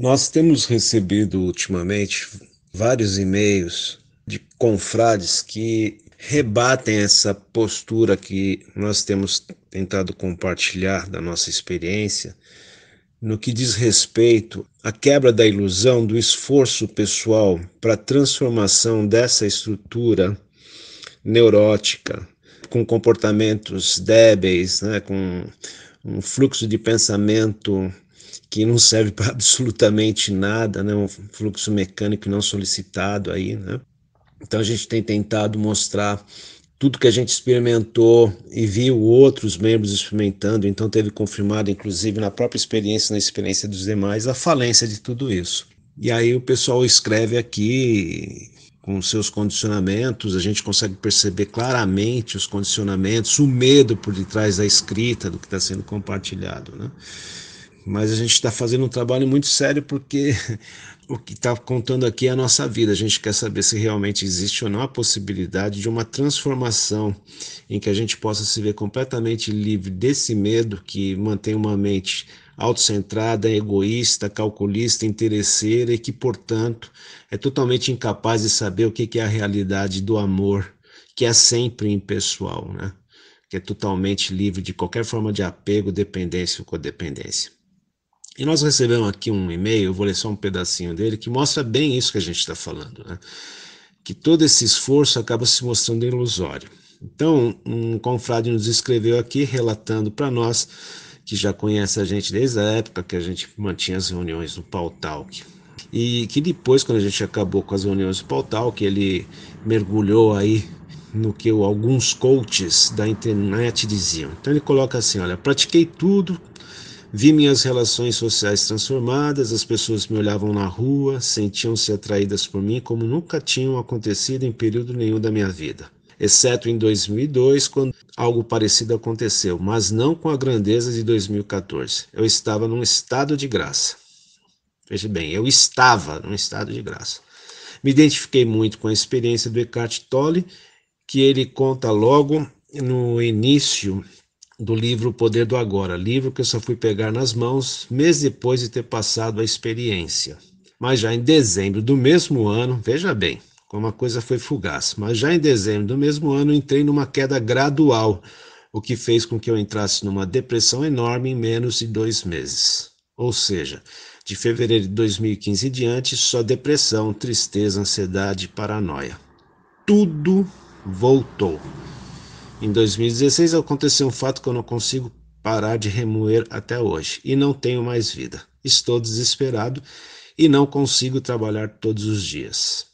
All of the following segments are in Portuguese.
Nós temos recebido ultimamente vários e-mails de confrades que rebatem essa postura que nós temos tentado compartilhar da nossa experiência no que diz respeito à quebra da ilusão do esforço pessoal para a transformação dessa estrutura neurótica com comportamentos débeis, né, com um fluxo de pensamento que não serve para absolutamente nada, né? um fluxo mecânico não solicitado aí, né? Então a gente tem tentado mostrar tudo que a gente experimentou e viu outros membros experimentando, então teve confirmado, inclusive na própria experiência, na experiência dos demais, a falência de tudo isso. E aí o pessoal escreve aqui com seus condicionamentos, a gente consegue perceber claramente os condicionamentos, o medo por detrás da escrita do que está sendo compartilhado, né? mas a gente está fazendo um trabalho muito sério porque o que está contando aqui é a nossa vida. A gente quer saber se realmente existe ou não a possibilidade de uma transformação em que a gente possa se ver completamente livre desse medo que mantém uma mente autocentrada, egoísta, calculista, interesseira e que, portanto, é totalmente incapaz de saber o que é a realidade do amor, que é sempre impessoal, né? que é totalmente livre de qualquer forma de apego, dependência ou codependência. E nós recebemos aqui um e-mail, eu vou ler só um pedacinho dele, que mostra bem isso que a gente está falando, né? que todo esse esforço acaba se mostrando ilusório. Então, um confrade nos escreveu aqui, relatando para nós, que já conhece a gente desde a época que a gente mantinha as reuniões no Pautalk, e que depois, quando a gente acabou com as reuniões do Pautalk, ele mergulhou aí no que alguns coaches da internet diziam. Então ele coloca assim: olha, pratiquei tudo Vi minhas relações sociais transformadas, as pessoas me olhavam na rua, sentiam-se atraídas por mim como nunca tinham acontecido em período nenhum da minha vida. Exceto em 2002, quando algo parecido aconteceu, mas não com a grandeza de 2014. Eu estava num estado de graça. Veja bem, eu estava num estado de graça. Me identifiquei muito com a experiência do Eckhart Tolle, que ele conta logo no início do livro O Poder do Agora, livro que eu só fui pegar nas mãos meses depois de ter passado a experiência. Mas já em dezembro do mesmo ano, veja bem, como a coisa foi fugaz, mas já em dezembro do mesmo ano entrei numa queda gradual, o que fez com que eu entrasse numa depressão enorme em menos de dois meses. Ou seja, de fevereiro de 2015 em diante, só depressão, tristeza, ansiedade, paranoia. Tudo voltou. Em 2016 aconteceu um fato que eu não consigo parar de remoer até hoje e não tenho mais vida. Estou desesperado e não consigo trabalhar todos os dias.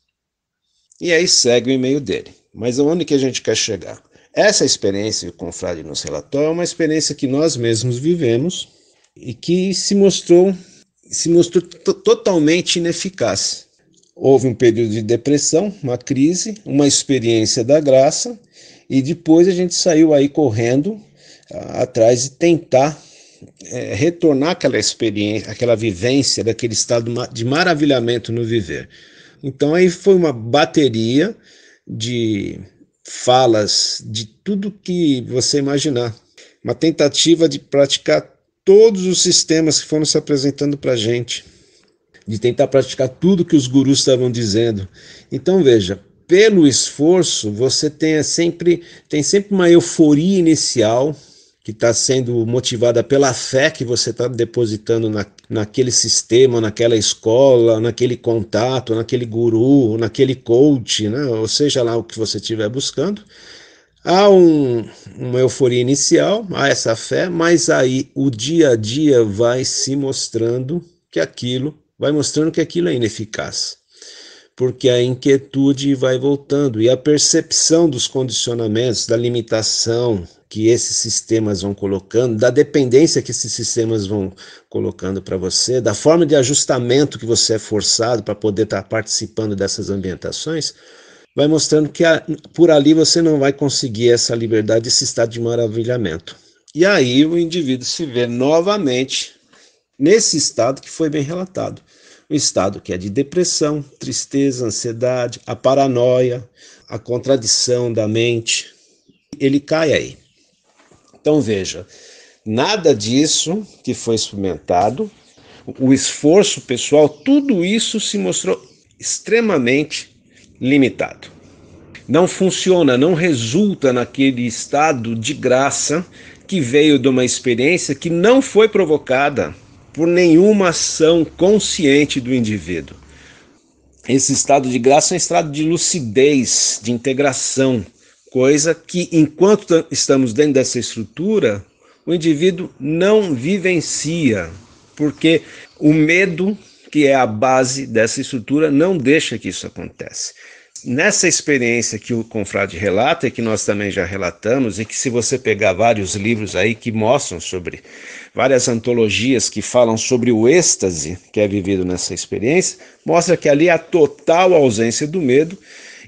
E aí segue o e-mail dele. Mas onde que a gente quer chegar? Essa experiência com o Confrade nos relatou é uma experiência que nós mesmos vivemos e que se mostrou, se mostrou totalmente ineficaz. Houve um período de depressão, uma crise, uma experiência da graça e depois a gente saiu aí correndo ah, atrás e tentar é, retornar aquela experiência, aquela vivência, daquele estado de maravilhamento no viver. Então aí foi uma bateria de falas de tudo que você imaginar, uma tentativa de praticar todos os sistemas que foram se apresentando para a gente, de tentar praticar tudo que os gurus estavam dizendo. Então veja, pelo esforço, você tem sempre, tem sempre uma euforia inicial que está sendo motivada pela fé que você está depositando na, naquele sistema, naquela escola, naquele contato, naquele guru, naquele coach, né? ou seja lá o que você estiver buscando. Há um, uma euforia inicial, há essa fé, mas aí o dia a dia vai se mostrando que aquilo, vai mostrando que aquilo é ineficaz porque a inquietude vai voltando e a percepção dos condicionamentos, da limitação que esses sistemas vão colocando, da dependência que esses sistemas vão colocando para você, da forma de ajustamento que você é forçado para poder estar tá participando dessas ambientações, vai mostrando que a, por ali você não vai conseguir essa liberdade, esse estado de maravilhamento. E aí o indivíduo se vê novamente nesse estado que foi bem relatado um estado que é de depressão, tristeza, ansiedade, a paranoia, a contradição da mente. Ele cai aí. Então veja, nada disso que foi experimentado, o esforço pessoal, tudo isso se mostrou extremamente limitado. Não funciona, não resulta naquele estado de graça que veio de uma experiência que não foi provocada por nenhuma ação consciente do indivíduo. Esse estado de graça é um estado de lucidez, de integração, coisa que, enquanto estamos dentro dessa estrutura, o indivíduo não vivencia, porque o medo, que é a base dessa estrutura, não deixa que isso aconteça. Nessa experiência que o confrade relata e que nós também já relatamos, e que se você pegar vários livros aí que mostram sobre várias antologias que falam sobre o êxtase que é vivido nessa experiência, mostra que ali há total ausência do medo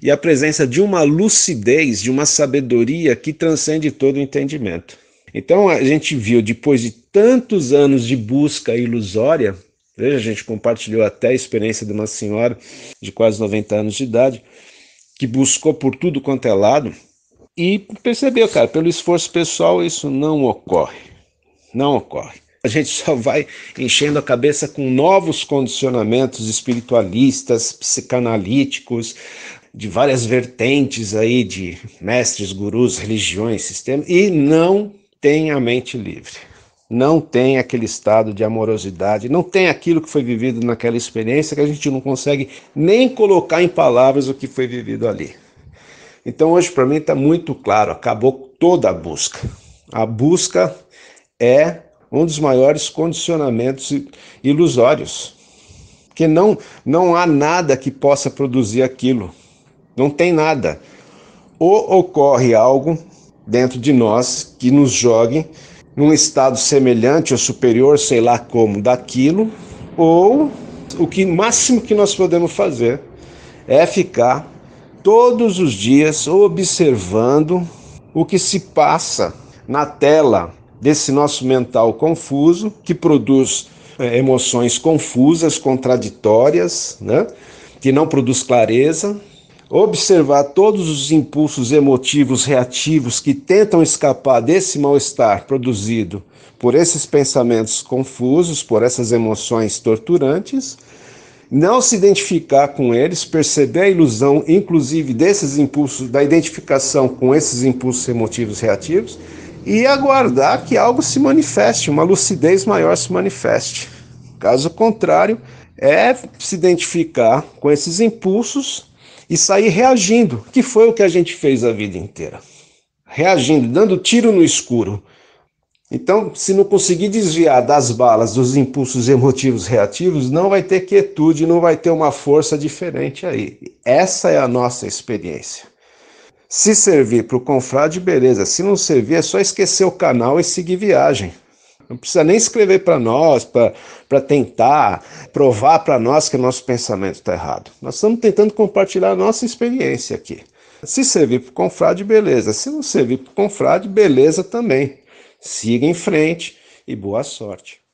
e a presença de uma lucidez, de uma sabedoria que transcende todo o entendimento. Então a gente viu, depois de tantos anos de busca ilusória, veja, a gente compartilhou até a experiência de uma senhora de quase 90 anos de idade, que buscou por tudo quanto é lado e percebeu, cara, pelo esforço pessoal isso não ocorre não ocorre. A gente só vai enchendo a cabeça com novos condicionamentos espiritualistas, psicanalíticos, de várias vertentes aí de mestres, gurus, religiões, sistemas, e não tem a mente livre. Não tem aquele estado de amorosidade, não tem aquilo que foi vivido naquela experiência que a gente não consegue nem colocar em palavras o que foi vivido ali. Então hoje para mim está muito claro, acabou toda a busca. A busca é um dos maiores condicionamentos ilusórios. Que não, não há nada que possa produzir aquilo. Não tem nada. Ou ocorre algo dentro de nós que nos jogue num estado semelhante ou superior, sei lá como, daquilo, ou o que máximo que nós podemos fazer é ficar todos os dias observando o que se passa na tela desse nosso mental confuso, que produz é, emoções confusas, contraditórias, né? que não produz clareza. Observar todos os impulsos emotivos reativos que tentam escapar desse mal-estar produzido por esses pensamentos confusos, por essas emoções torturantes, não se identificar com eles, perceber a ilusão, inclusive desses impulsos, da identificação com esses impulsos emotivos reativos, e aguardar que algo se manifeste, uma lucidez maior se manifeste. Caso contrário, é se identificar com esses impulsos e sair reagindo, que foi o que a gente fez a vida inteira. Reagindo, dando tiro no escuro. Então, se não conseguir desviar das balas, dos impulsos emotivos reativos, não vai ter quietude, não vai ter uma força diferente aí. Essa é a nossa experiência. Se servir para o confrade, beleza. Se não servir, é só esquecer o canal e seguir viagem. Não precisa nem escrever para nós, para tentar provar para nós que o nosso pensamento está errado. Nós estamos tentando compartilhar a nossa experiência aqui. Se servir para o confrade, beleza. Se não servir para o confrade, beleza também. Siga em frente e boa sorte.